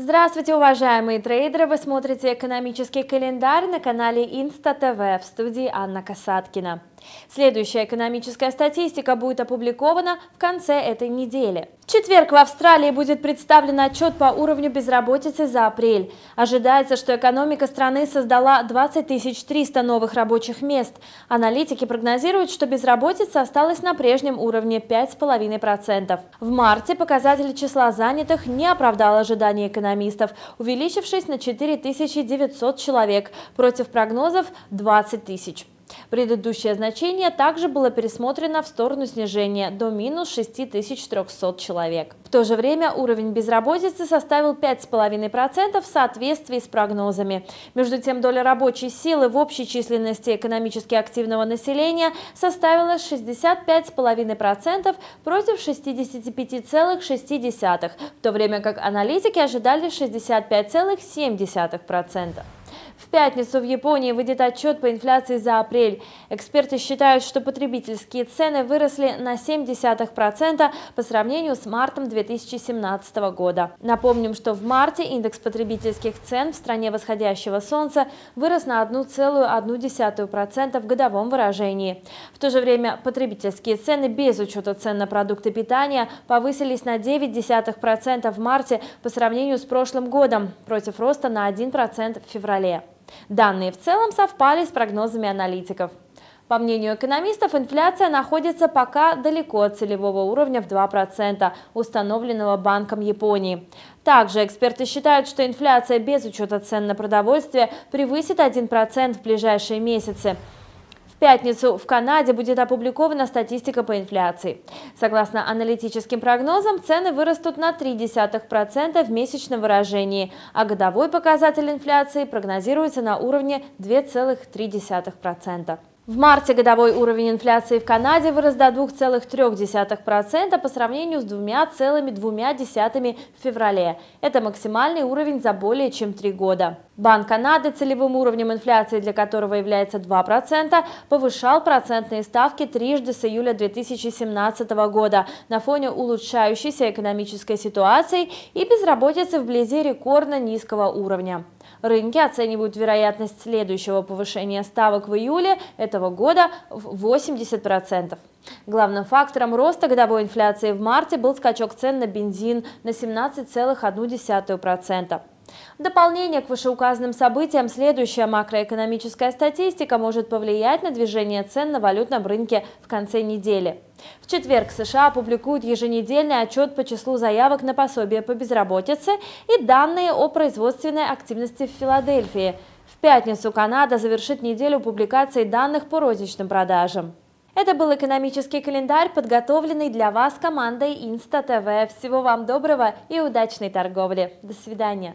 Здравствуйте, уважаемые трейдеры! Вы смотрите экономический календарь на канале Инста ТВ в студии Анна Касаткина. Следующая экономическая статистика будет опубликована в конце этой недели. В четверг в Австралии будет представлен отчет по уровню безработицы за апрель. Ожидается, что экономика страны создала 20 300 новых рабочих мест. Аналитики прогнозируют, что безработица осталась на прежнем уровне 5,5%. В марте показатель числа занятых не оправдал ожиданий экономистов, увеличившись на 4 900 человек против прогнозов 20 000. Предыдущее значение также было пересмотрено в сторону снижения до минус 6300 человек. В то же время уровень безработицы составил 5,5% в соответствии с прогнозами. Между тем, доля рабочей силы в общей численности экономически активного населения составила 65,5% против 65,6%, в то время как аналитики ожидали 65,7%. В пятницу в Японии выйдет отчет по инфляции за апрель. Эксперты считают, что потребительские цены выросли на 0,7% по сравнению с мартом 2017 года. Напомним, что в марте индекс потребительских цен в стране восходящего солнца вырос на 1,1% в годовом выражении. В то же время потребительские цены без учета цен на продукты питания повысились на 0,9% в марте по сравнению с прошлым годом против роста на 1% в феврале. Данные в целом совпали с прогнозами аналитиков. По мнению экономистов, инфляция находится пока далеко от целевого уровня в 2%, установленного Банком Японии. Также эксперты считают, что инфляция без учета цен на продовольствие превысит 1% в ближайшие месяцы пятницу в Канаде будет опубликована статистика по инфляции. Согласно аналитическим прогнозам, цены вырастут на 0,3% в месячном выражении, а годовой показатель инфляции прогнозируется на уровне 2,3%. В марте годовой уровень инфляции в Канаде вырос до 2,3% по сравнению с 2,2% в феврале. Это максимальный уровень за более чем три года. Банк Канады целевым уровнем инфляции, для которого является 2%, повышал процентные ставки трижды с июля 2017 года на фоне улучшающейся экономической ситуации и безработицы вблизи рекордно низкого уровня. Рынки оценивают вероятность следующего повышения ставок в июле этого года в 80%. Главным фактором роста годовой инфляции в марте был скачок цен на бензин на 17,1%. В дополнение к вышеуказанным событиям, следующая макроэкономическая статистика может повлиять на движение цен на валютном рынке в конце недели. В четверг США опубликуют еженедельный отчет по числу заявок на пособие по безработице и данные о производственной активности в Филадельфии. В пятницу Канада завершит неделю публикации данных по розничным продажам. Это был экономический календарь, подготовленный для вас командой Инста ТВ. Всего вам доброго и удачной торговли. До свидания.